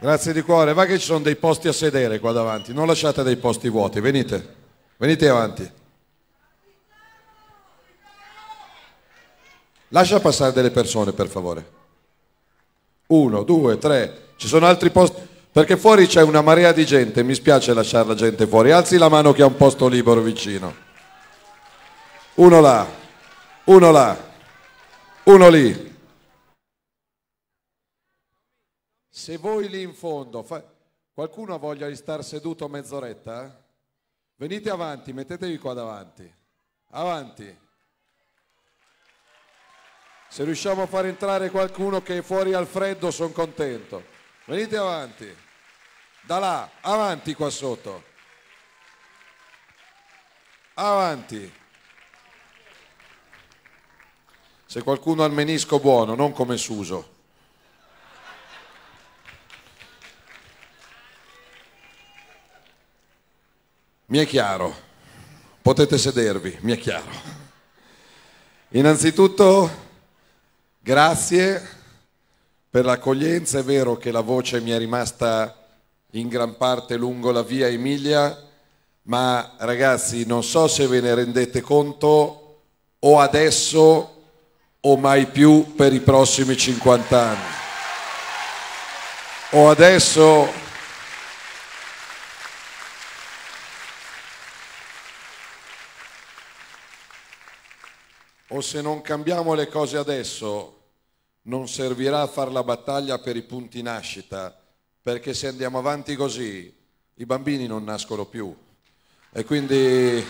Grazie di cuore, va che ci sono dei posti a sedere qua davanti, non lasciate dei posti vuoti, venite, venite avanti. Lascia passare delle persone per favore. Uno, due, tre, ci sono altri posti, perché fuori c'è una marea di gente, mi spiace lasciare la gente fuori, alzi la mano che ha un posto libero vicino. Uno là, uno là, uno lì. Se voi lì in fondo, fa... qualcuno ha voglia di star seduto mezz'oretta? Eh? Venite avanti, mettetevi qua davanti. Avanti. Se riusciamo a far entrare qualcuno che è fuori al freddo, sono contento. Venite avanti. Da là, avanti qua sotto. Avanti. Se qualcuno ha il menisco buono, non come Suso. Mi è chiaro, potete sedervi, mi è chiaro. Innanzitutto, grazie per l'accoglienza, è vero che la voce mi è rimasta in gran parte lungo la via Emilia, ma ragazzi non so se ve ne rendete conto o adesso o mai più per i prossimi 50 anni. O adesso o se non cambiamo le cose adesso non servirà a fare la battaglia per i punti nascita, perché se andiamo avanti così i bambini non nascono più. E quindi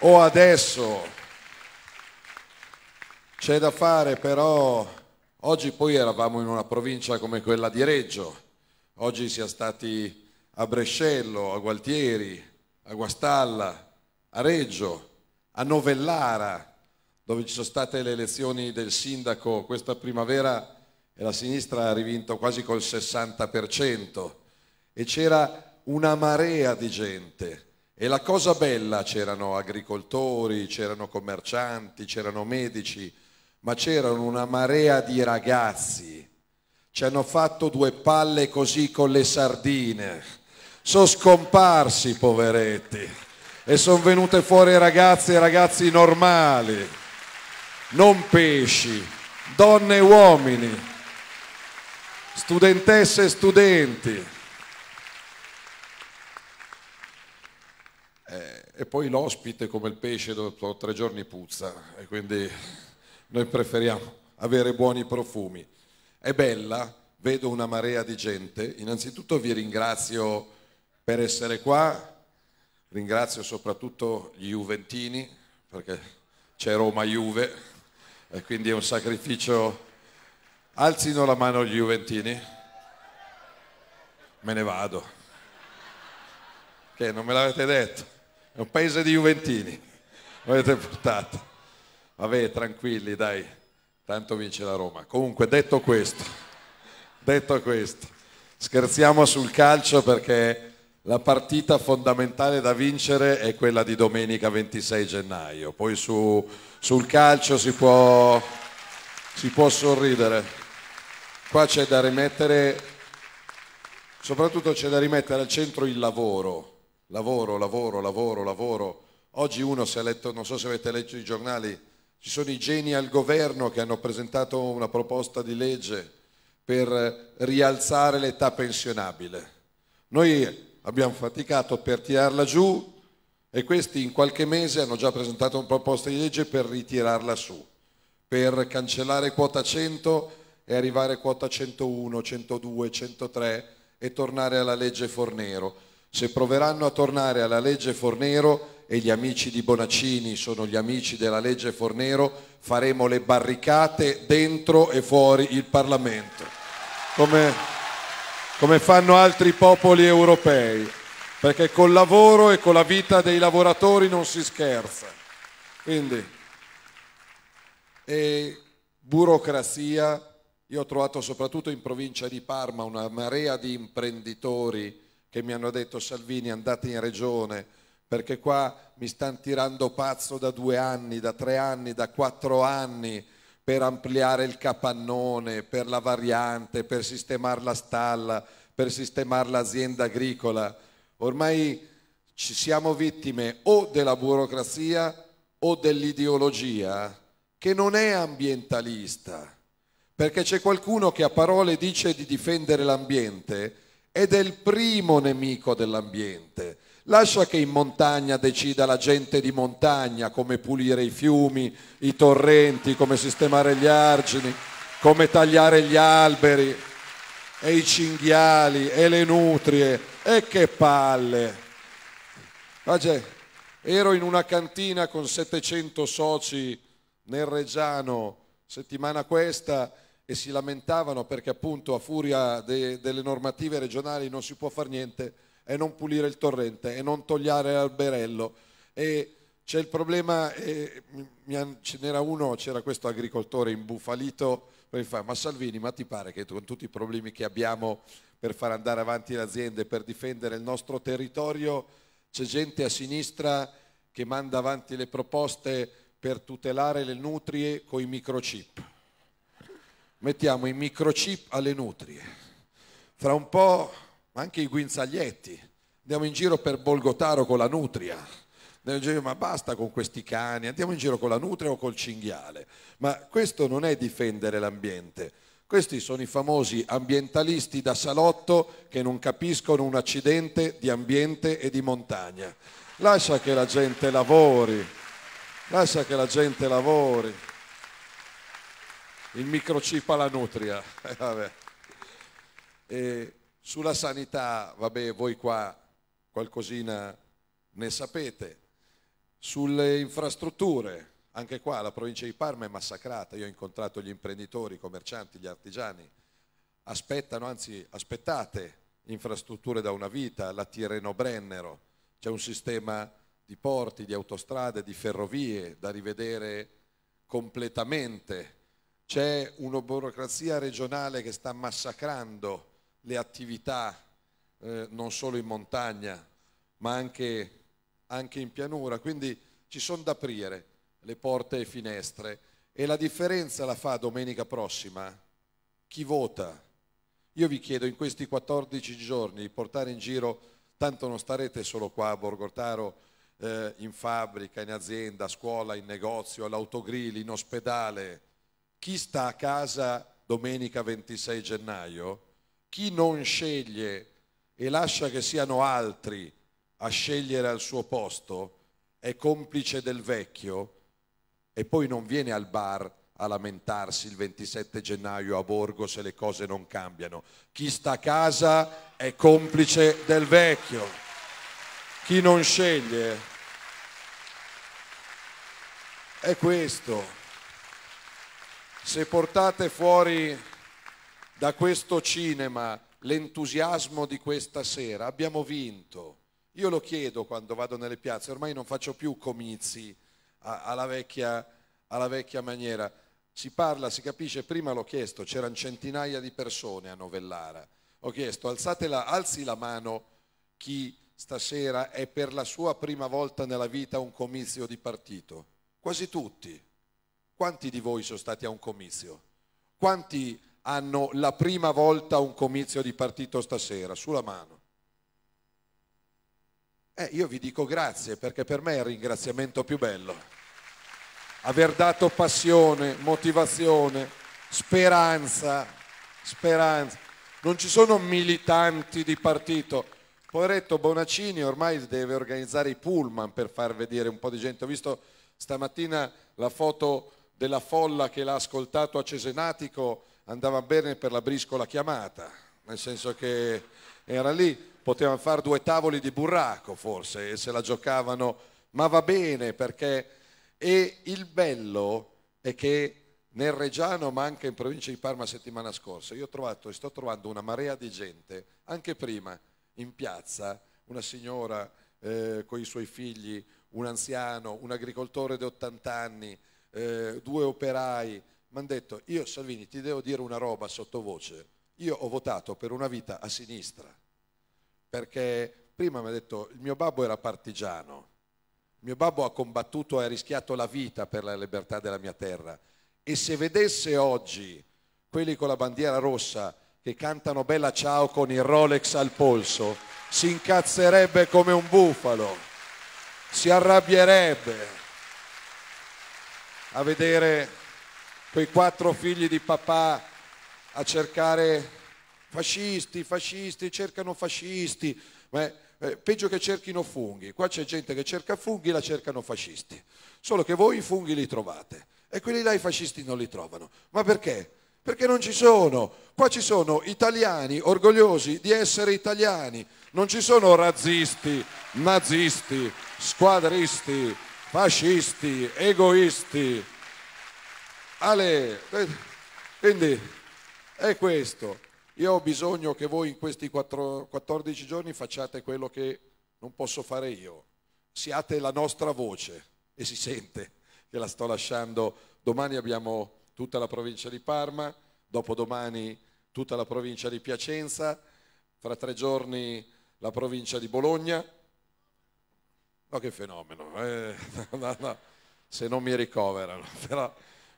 o adesso c'è da fare, però oggi poi eravamo in una provincia come quella di Reggio, oggi siamo stati a Brescello, a Gualtieri, a Guastalla, a Reggio a Novellara, dove ci sono state le elezioni del sindaco questa primavera e la sinistra ha rivinto quasi col 60% e c'era una marea di gente e la cosa bella c'erano agricoltori, c'erano commercianti, c'erano medici, ma c'erano una marea di ragazzi. Ci hanno fatto due palle così con le sardine. Sono scomparsi, poveretti e sono venute fuori ragazze e ragazzi normali, non pesci, donne e uomini, studentesse e studenti. Eh, e poi l'ospite come il pesce dopo tre giorni puzza e quindi noi preferiamo avere buoni profumi. È bella, vedo una marea di gente, innanzitutto vi ringrazio per essere qua, Ringrazio soprattutto gli Juventini perché c'è Roma Juve e quindi è un sacrificio. Alzino la mano gli Juventini. Me ne vado. Che non me l'avete detto. È un paese di Juventini. L'avete portato. Vabbè, tranquilli, dai. Tanto vince la Roma. Comunque, detto questo, detto questo, scherziamo sul calcio perché la partita fondamentale da vincere è quella di domenica 26 gennaio, poi su, sul calcio si può, si può sorridere. Qua c'è da rimettere, soprattutto c'è da rimettere al centro il lavoro, lavoro, lavoro, lavoro, lavoro. Oggi uno si è letto, non so se avete letto i giornali, ci sono i geni al governo che hanno presentato una proposta di legge per rialzare l'età pensionabile. Noi abbiamo faticato per tirarla giù e questi in qualche mese hanno già presentato una proposta di legge per ritirarla su, per cancellare quota 100 e arrivare a quota 101, 102, 103 e tornare alla legge Fornero. Se proveranno a tornare alla legge Fornero e gli amici di Bonaccini sono gli amici della legge Fornero, faremo le barricate dentro e fuori il Parlamento. Come come fanno altri popoli europei, perché col lavoro e con la vita dei lavoratori non si scherza. Quindi, e burocrazia, io ho trovato soprattutto in provincia di Parma una marea di imprenditori che mi hanno detto Salvini andate in regione perché qua mi stanno tirando pazzo da due anni, da tre anni, da quattro anni per ampliare il capannone, per la variante, per sistemare la stalla, per sistemare l'azienda agricola. Ormai ci siamo vittime o della burocrazia o dell'ideologia che non è ambientalista, perché c'è qualcuno che a parole dice di difendere l'ambiente ed è il primo nemico dell'ambiente, Lascia che in montagna decida la gente di montagna come pulire i fiumi, i torrenti, come sistemare gli argini, come tagliare gli alberi e i cinghiali e le nutrie. E che palle! Vabbè, ero in una cantina con 700 soci nel Reggiano settimana questa e si lamentavano perché appunto a furia de- delle normative regionali non si può fare niente e non pulire il torrente e non togliare l'alberello. E c'è il problema, eh, ce n'era uno, c'era questo agricoltore imbufalito, mi fa, ma Salvini, ma ti pare che con tutti i problemi che abbiamo per far andare avanti le aziende, per difendere il nostro territorio, c'è gente a sinistra che manda avanti le proposte per tutelare le nutrie con i microchip. Mettiamo i microchip alle nutrie. Fra un po' ma anche i guinzaglietti. Andiamo in giro per Bolgotaro con la nutria. Andiamo in giro, ma basta con questi cani, andiamo in giro con la nutria o col cinghiale. Ma questo non è difendere l'ambiente. Questi sono i famosi ambientalisti da salotto che non capiscono un accidente di ambiente e di montagna. Lascia che la gente lavori, lascia che la gente lavori. Il microchip alla nutria. Eh, sulla sanità, vabbè, voi qua qualcosina ne sapete. Sulle infrastrutture, anche qua la provincia di Parma è massacrata, io ho incontrato gli imprenditori, i commercianti, gli artigiani, aspettano, anzi aspettate infrastrutture da una vita, la Tirreno Brennero, c'è un sistema di porti, di autostrade, di ferrovie da rivedere completamente, c'è una burocrazia regionale che sta massacrando le attività eh, non solo in montagna ma anche, anche in pianura, quindi ci sono da aprire le porte e finestre e la differenza la fa domenica prossima chi vota. Io vi chiedo in questi 14 giorni di portare in giro, tanto non starete solo qua a Borgortaro, eh, in fabbrica, in azienda, a scuola, in negozio, all'autogrill, in ospedale, chi sta a casa domenica 26 gennaio chi non sceglie e lascia che siano altri a scegliere al suo posto è complice del vecchio e poi non viene al bar a lamentarsi il 27 gennaio a Borgo se le cose non cambiano. Chi sta a casa è complice del vecchio. Chi non sceglie è questo. Se portate fuori da questo cinema l'entusiasmo di questa sera, abbiamo vinto. Io lo chiedo quando vado nelle piazze, ormai non faccio più comizi alla vecchia, alla vecchia maniera. Si parla, si capisce, prima l'ho chiesto, c'erano centinaia di persone a Novellara. Ho chiesto, alzatela, alzi la mano chi stasera è per la sua prima volta nella vita un comizio di partito. Quasi tutti. Quanti di voi sono stati a un comizio? Quanti hanno la prima volta un comizio di partito stasera, sulla mano. Eh, io vi dico grazie perché per me è il ringraziamento più bello. Aver dato passione, motivazione, speranza, speranza. Non ci sono militanti di partito. Poveretto Bonaccini ormai deve organizzare i pullman per far vedere un po' di gente. Ho visto stamattina la foto della folla che l'ha ascoltato a Cesenatico andava bene per la briscola chiamata, nel senso che era lì, potevano fare due tavoli di burraco forse e se la giocavano, ma va bene perché... E il bello è che nel Reggiano, ma anche in provincia di Parma settimana scorsa, io ho trovato e sto trovando una marea di gente, anche prima in piazza, una signora eh, con i suoi figli, un anziano, un agricoltore di 80 anni, eh, due operai, mi hanno detto, io Salvini ti devo dire una roba sottovoce, io ho votato per una vita a sinistra, perché prima mi ha detto, il mio babbo era partigiano, il mio babbo ha combattuto e ha rischiato la vita per la libertà della mia terra, e se vedesse oggi quelli con la bandiera rossa che cantano Bella Ciao con il Rolex al polso, si incazzerebbe come un bufalo, si arrabbierebbe a vedere quei quattro figli di papà a cercare fascisti, fascisti, cercano fascisti, ma eh, peggio che cerchino funghi, qua c'è gente che cerca funghi, la cercano fascisti, solo che voi i funghi li trovate e quelli là i fascisti non li trovano, ma perché? Perché non ci sono, qua ci sono italiani orgogliosi di essere italiani, non ci sono razzisti, nazisti, squadristi, fascisti, egoisti. Ale, eh, quindi è questo. Io ho bisogno che voi in questi 4, 14 giorni facciate quello che non posso fare io. Siate la nostra voce e si sente che la sto lasciando. Domani abbiamo tutta la provincia di Parma, dopodomani tutta la provincia di Piacenza, fra tre giorni la provincia di Bologna. No, che fenomeno, eh? no, no. se non mi ricoverano. Però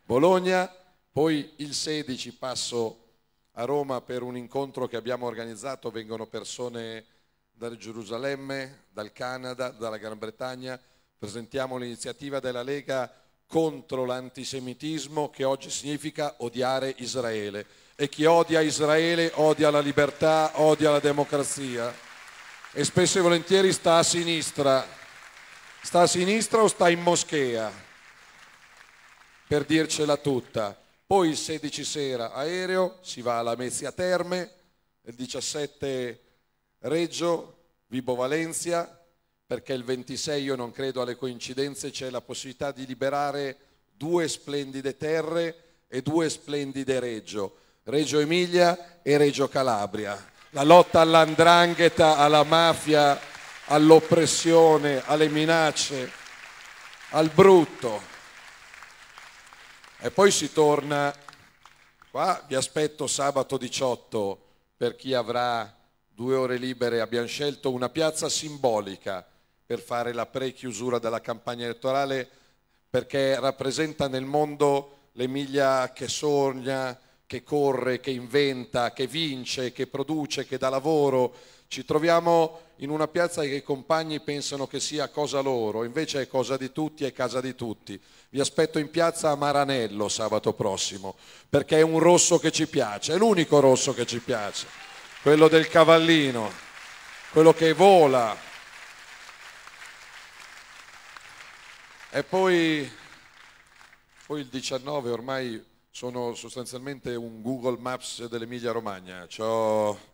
Bologna, poi il 16 passo a Roma per un incontro che abbiamo organizzato, vengono persone da Gerusalemme, dal Canada, dalla Gran Bretagna, presentiamo l'iniziativa della Lega contro l'antisemitismo che oggi significa odiare Israele e chi odia Israele odia la libertà, odia la democrazia e spesso e volentieri sta a sinistra, sta a sinistra o sta in moschea per dircela tutta. Poi il 16 sera aereo, si va alla Mezia Terme, il 17 Reggio, Vibo Valencia, perché il 26 io non credo alle coincidenze, c'è la possibilità di liberare due splendide terre e due splendide Reggio, Reggio Emilia e Reggio Calabria. La lotta all'andrangheta, alla mafia, all'oppressione, alle minacce, al brutto. E poi si torna, qua vi aspetto sabato 18 per chi avrà due ore libere, abbiamo scelto una piazza simbolica per fare la pre-chiusura della campagna elettorale perché rappresenta nel mondo l'Emilia che sogna, che corre, che inventa, che vince, che produce, che dà lavoro, ci troviamo in una piazza che i compagni pensano che sia cosa loro, invece è cosa di tutti, è casa di tutti. Vi aspetto in piazza a Maranello sabato prossimo, perché è un rosso che ci piace, è l'unico rosso che ci piace, quello del cavallino, quello che vola. E poi, poi il 19 ormai sono sostanzialmente un Google Maps dell'Emilia Romagna. C'ho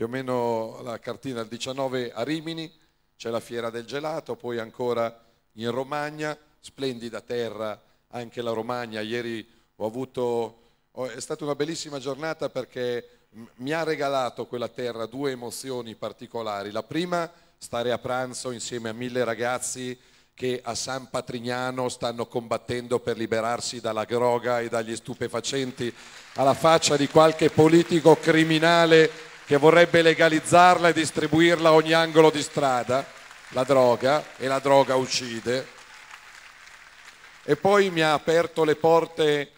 più o meno la cartina il 19 a Rimini, c'è la fiera del gelato, poi ancora in Romagna, splendida terra anche la Romagna, ieri ho avuto, è stata una bellissima giornata perché mi ha regalato quella terra due emozioni particolari, la prima stare a pranzo insieme a mille ragazzi che a San Patrignano stanno combattendo per liberarsi dalla droga e dagli stupefacenti alla faccia di qualche politico criminale che vorrebbe legalizzarla e distribuirla a ogni angolo di strada, la droga, e la droga uccide. E poi mi ha aperto le porte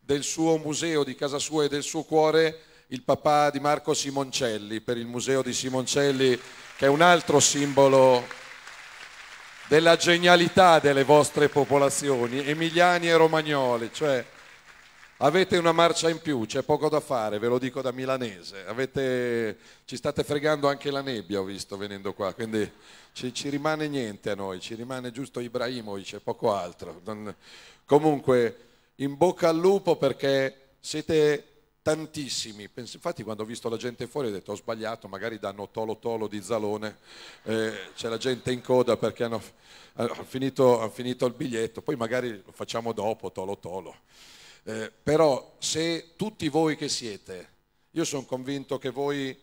del suo museo, di casa sua e del suo cuore, il papà di Marco Simoncelli, per il museo di Simoncelli, che è un altro simbolo della genialità delle vostre popolazioni, emiliani e romagnoli, cioè Avete una marcia in più, c'è poco da fare, ve lo dico da milanese. Avete, ci state fregando anche la nebbia, ho visto venendo qua, quindi ci, ci rimane niente a noi, ci rimane giusto Ibrahimovic e poco altro. Non, comunque, in bocca al lupo perché siete tantissimi. Infatti, quando ho visto la gente fuori, ho detto: Ho sbagliato, magari danno Tolo Tolo di Zalone, eh, c'è la gente in coda perché hanno, hanno, finito, hanno finito il biglietto. Poi magari lo facciamo dopo, Tolo Tolo. Eh, però se tutti voi che siete, io sono convinto che voi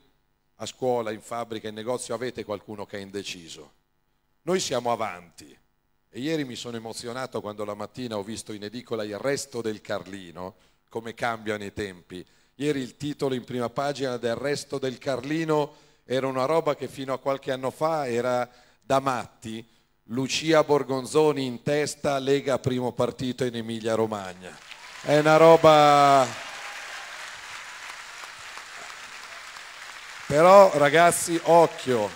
a scuola, in fabbrica, in negozio avete qualcuno che è indeciso. Noi siamo avanti. E ieri mi sono emozionato quando la mattina ho visto in edicola il resto del Carlino, come cambiano i tempi. Ieri il titolo in prima pagina del resto del Carlino era una roba che fino a qualche anno fa era da matti, Lucia Borgonzoni in testa, Lega primo partito in Emilia Romagna è una roba... Però ragazzi, occhio,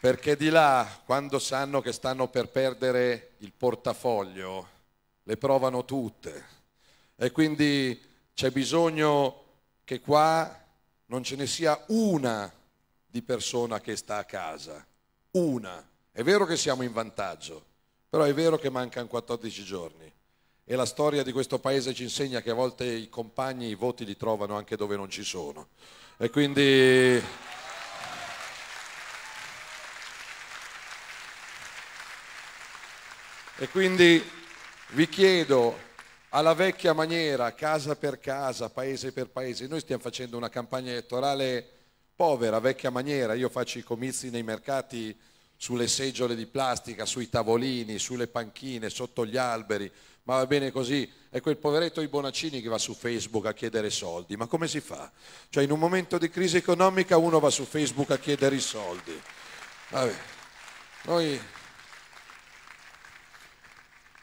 perché di là, quando sanno che stanno per perdere il portafoglio, le provano tutte e quindi c'è bisogno che qua non ce ne sia una di persona che sta a casa, una. È vero che siamo in vantaggio, però è vero che mancano 14 giorni e la storia di questo paese ci insegna che a volte i compagni i voti li trovano anche dove non ci sono. E quindi... E quindi vi chiedo alla vecchia maniera, casa per casa, paese per paese, noi stiamo facendo una campagna elettorale povera, vecchia maniera, io faccio i comizi nei mercati sulle seggiole di plastica, sui tavolini, sulle panchine, sotto gli alberi, ma va bene così, è quel poveretto di Bonaccini che va su Facebook a chiedere soldi, ma come si fa? Cioè in un momento di crisi economica uno va su Facebook a chiedere i soldi. Vabbè. Noi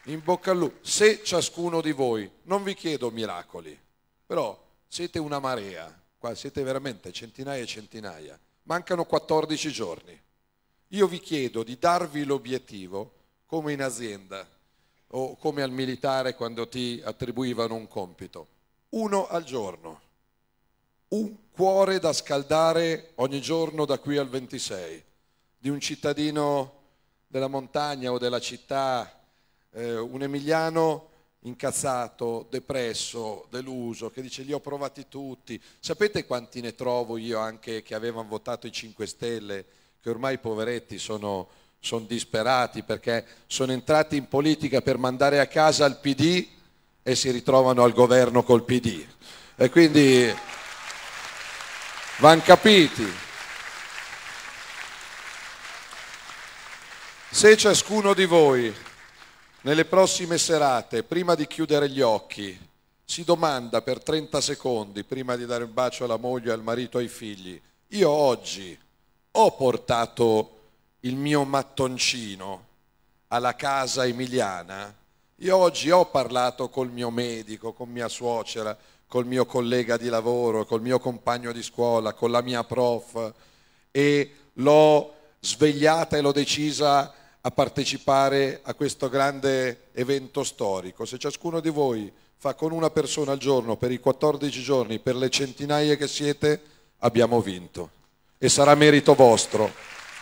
in bocca al lupo, se ciascuno di voi, non vi chiedo miracoli, però siete una marea, qua siete veramente centinaia e centinaia, mancano 14 giorni. Io vi chiedo di darvi l'obiettivo come in azienda o come al militare quando ti attribuivano un compito. Uno al giorno, un cuore da scaldare ogni giorno da qui al 26, di un cittadino della montagna o della città, eh, un emiliano incazzato, depresso, deluso, che dice li ho provati tutti. Sapete quanti ne trovo io anche che avevano votato i 5 Stelle che ormai i poveretti sono, sono disperati perché sono entrati in politica per mandare a casa il PD e si ritrovano al governo col PD. E quindi vanno capiti. Se ciascuno di voi nelle prossime serate, prima di chiudere gli occhi, si domanda per 30 secondi, prima di dare un bacio alla moglie, al marito, ai figli, io oggi ho portato il mio mattoncino alla casa emiliana, io oggi ho parlato col mio medico, con mia suocera, col mio collega di lavoro, col mio compagno di scuola, con la mia prof e l'ho svegliata e l'ho decisa a partecipare a questo grande evento storico. Se ciascuno di voi fa con una persona al giorno per i 14 giorni, per le centinaia che siete, abbiamo vinto e sarà merito vostro.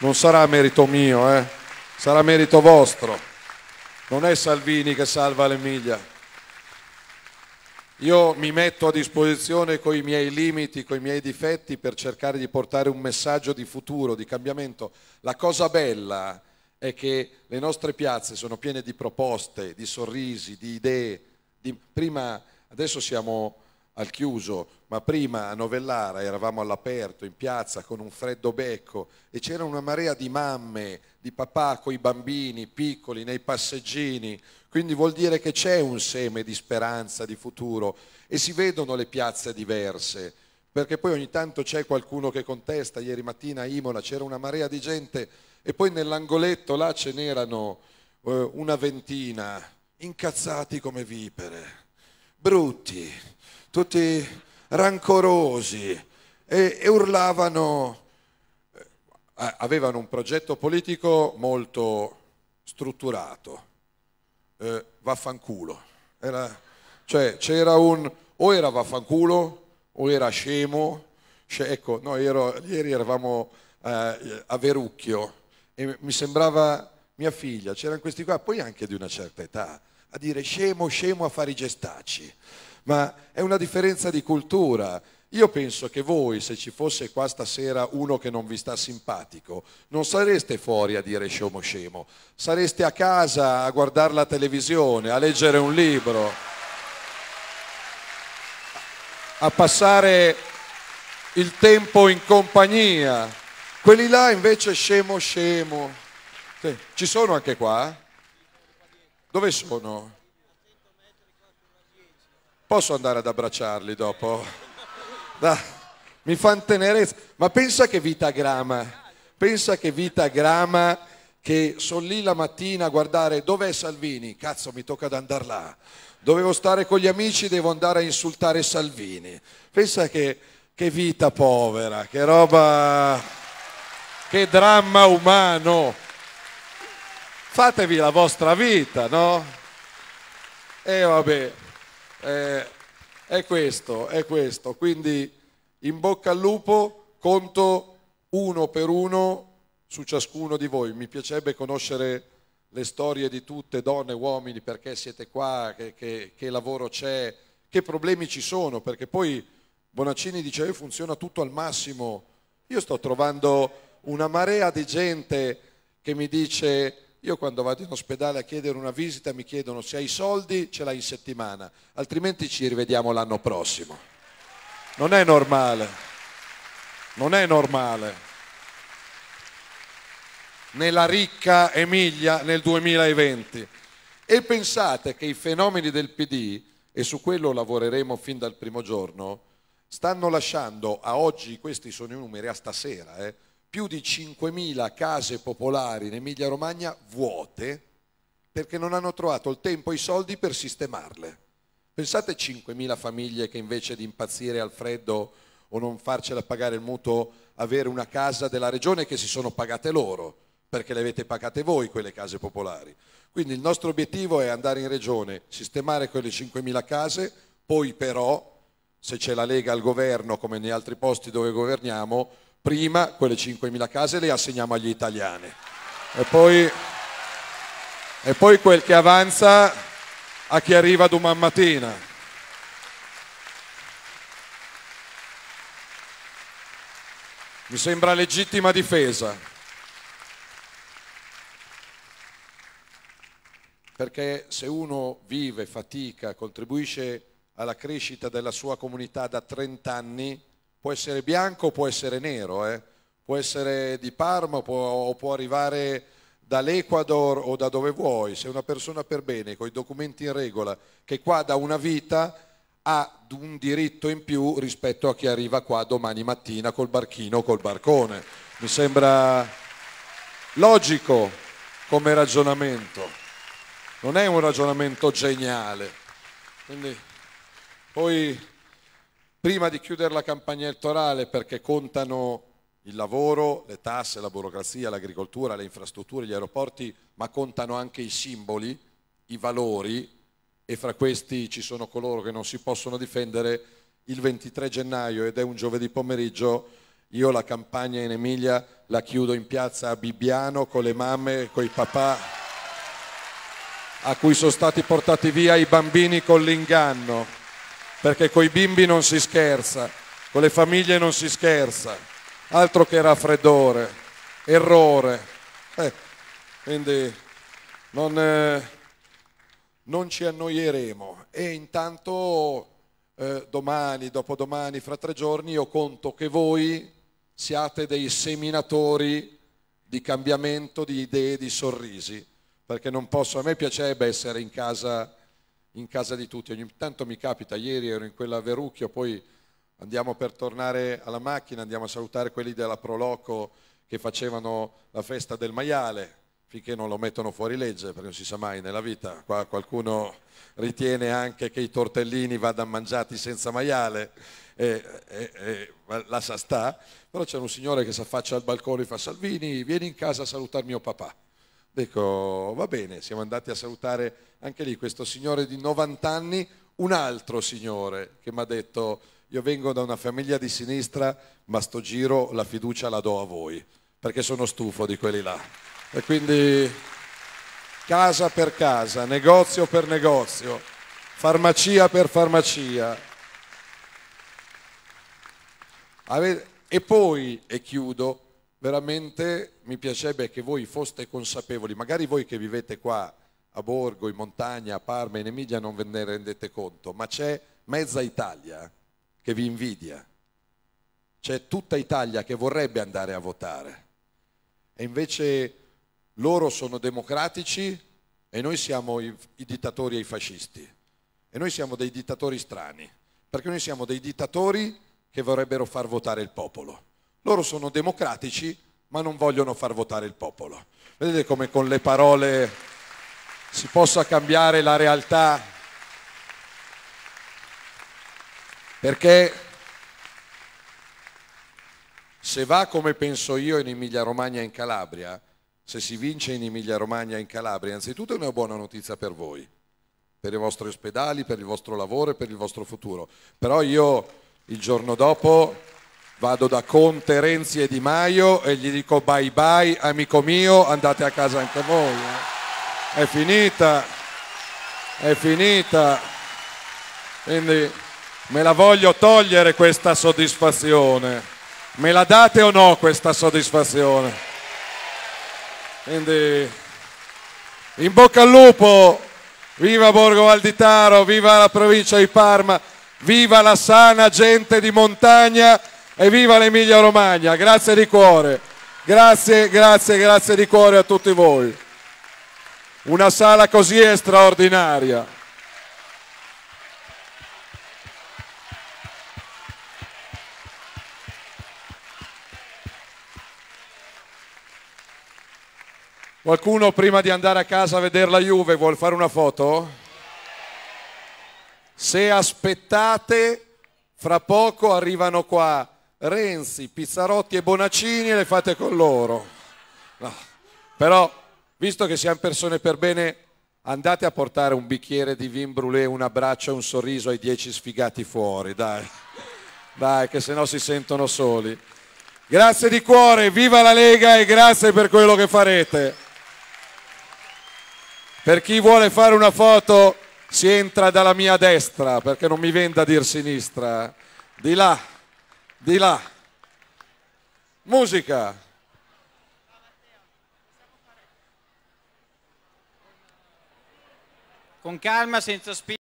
Non sarà merito mio, eh? sarà merito vostro. Non è Salvini che salva l'Emilia. Io mi metto a disposizione con i miei limiti, con i miei difetti per cercare di portare un messaggio di futuro, di cambiamento. La cosa bella è che le nostre piazze sono piene di proposte, di sorrisi, di idee. Di... Prima, adesso siamo al chiuso, ma prima a Novellara eravamo all'aperto, in piazza, con un freddo becco e c'era una marea di mamme, di papà con i bambini, piccoli, nei passeggini. Quindi vuol dire che c'è un seme di speranza, di futuro e si vedono le piazze diverse perché poi ogni tanto c'è qualcuno che contesta, ieri mattina a Imola c'era una marea di gente e poi nell'angoletto là ce n'erano eh, una ventina, incazzati come vipere brutti, tutti rancorosi e, e urlavano, eh, avevano un progetto politico molto strutturato, eh, vaffanculo, era, cioè c'era un o era vaffanculo o era scemo, cioè, ecco, noi ero, ieri eravamo eh, a Verucchio e mi sembrava mia figlia, c'erano questi qua, poi anche di una certa età, a dire scemo, scemo a fare i gestacci, ma è una differenza di cultura. Io penso che voi, se ci fosse qua stasera uno che non vi sta simpatico, non sareste fuori a dire scemo scemo, sareste a casa a guardare la televisione, a leggere un libro, a passare il tempo in compagnia. Quelli là invece scemo scemo. Sì. Ci sono anche qua? Dove sono? Posso andare ad abbracciarli dopo? Da, mi fanno tenerezza. Ma pensa che vita grama. Pensa che vita grama che sono lì la mattina a guardare dov'è Salvini. Cazzo, mi tocca ad andare là. Dovevo stare con gli amici, devo andare a insultare Salvini. Pensa che, che vita povera, che roba, che dramma umano fatevi la vostra vita, no? E vabbè, eh, è questo, è questo. Quindi in bocca al lupo, conto uno per uno su ciascuno di voi. Mi piacerebbe conoscere le storie di tutte, donne, uomini, perché siete qua, che, che, che lavoro c'è, che problemi ci sono, perché poi Bonaccini diceva funziona tutto al massimo. Io sto trovando una marea di gente che mi dice io quando vado in ospedale a chiedere una visita mi chiedono se hai soldi, ce l'hai in settimana, altrimenti ci rivediamo l'anno prossimo. Non è normale, non è normale. Nella ricca Emilia nel 2020. E pensate che i fenomeni del PD, e su quello lavoreremo fin dal primo giorno, stanno lasciando a oggi, questi sono i numeri, a stasera, eh, più di 5.000 case popolari in Emilia Romagna vuote perché non hanno trovato il tempo e i soldi per sistemarle. Pensate 5.000 famiglie che invece di impazzire al freddo o non farcela pagare il mutuo, avere una casa della regione che si sono pagate loro, perché le avete pagate voi quelle case popolari. Quindi il nostro obiettivo è andare in regione, sistemare quelle 5.000 case, poi però, se c'è la Lega al governo come negli altri posti dove governiamo, Prima quelle 5.000 case le assegniamo agli italiani e poi, e poi quel che avanza a chi arriva domani mattina. Mi sembra legittima difesa. Perché se uno vive, fatica, contribuisce alla crescita della sua comunità da 30 anni, può essere bianco, può essere nero, eh? può essere di Parma può, o può arrivare dall'Ecuador o da dove vuoi. Se una persona per bene, con i documenti in regola, che qua da una vita ha un diritto in più rispetto a chi arriva qua domani mattina col barchino o col barcone. Mi sembra logico come ragionamento. Non è un ragionamento geniale. Quindi, poi prima di chiudere la campagna elettorale perché contano il lavoro, le tasse, la burocrazia, l'agricoltura, le infrastrutture, gli aeroporti, ma contano anche i simboli, i valori e fra questi ci sono coloro che non si possono difendere. Il 23 gennaio ed è un giovedì pomeriggio, io la campagna in Emilia la chiudo in piazza a Bibbiano con le mamme, con i papà a cui sono stati portati via i bambini con l'inganno perché coi bimbi non si scherza, con le famiglie non si scherza, altro che raffreddore, errore. Eh, quindi non, eh, non, ci annoieremo e intanto eh, domani, dopodomani, fra tre giorni io conto che voi siate dei seminatori di cambiamento di idee, di sorrisi, perché non posso, a me piacerebbe essere in casa in casa di tutti. Ogni tanto mi capita, ieri ero in quella a Verucchio, poi andiamo per tornare alla macchina, andiamo a salutare quelli della Proloco che facevano la festa del maiale, finché non lo mettono fuori legge, perché non si sa mai nella vita. Qua qualcuno ritiene anche che i tortellini vadano mangiati senza maiale, e, e, e, la sa sta, però c'è un signore che si affaccia al balcone e fa Salvini, vieni in casa a salutare mio papà. Dico, va bene, siamo andati a salutare anche lì questo signore di 90 anni, un altro signore che mi ha detto, io vengo da una famiglia di sinistra, ma sto giro la fiducia la do a voi, perché sono stufo di quelli là. E quindi casa per casa, negozio per negozio, farmacia per farmacia. E poi, e chiudo, veramente mi piacerebbe che voi foste consapevoli, magari voi che vivete qua a Borgo, in montagna, a Parma, in Emilia non ve ne rendete conto, ma c'è mezza Italia che vi invidia, c'è tutta Italia che vorrebbe andare a votare e invece loro sono democratici e noi siamo i, i dittatori e i fascisti e noi siamo dei dittatori strani, perché noi siamo dei dittatori che vorrebbero far votare il popolo. Loro sono democratici, ma non vogliono far votare il popolo. Vedete come con le parole si possa cambiare la realtà? Perché se va come penso io in Emilia Romagna e in Calabria, se si vince in Emilia Romagna e in Calabria, innanzitutto è una buona notizia per voi, per i vostri ospedali, per il vostro lavoro e per il vostro futuro. Però io il giorno dopo Vado da Conte, Renzi e Di Maio e gli dico bye bye, amico mio, andate a casa anche voi. Eh. È finita, è finita. Quindi me la voglio togliere questa soddisfazione. Me la date o no questa soddisfazione? Quindi in bocca al lupo, viva Borgo Valditaro, viva la provincia di Parma, viva la sana gente di montagna e viva l'Emilia Romagna, grazie di cuore, grazie, grazie, grazie di cuore a tutti voi. Una sala così è straordinaria. Qualcuno prima di andare a casa a vedere la Juve vuole fare una foto? Se aspettate, fra poco arrivano qua Renzi, Pizzarotti e Bonaccini e le fate con loro. No. Però, visto che siamo persone per bene, andate a portare un bicchiere di vin brûlé, un abbraccio e un sorriso ai dieci sfigati fuori, dai. Dai, che se no si sentono soli. Grazie di cuore, viva la Lega e grazie per quello che farete. Per chi vuole fare una foto si entra dalla mia destra, perché non mi venda a dir sinistra. Eh. Di là. Di là. Musica. Con calma, senza spirito.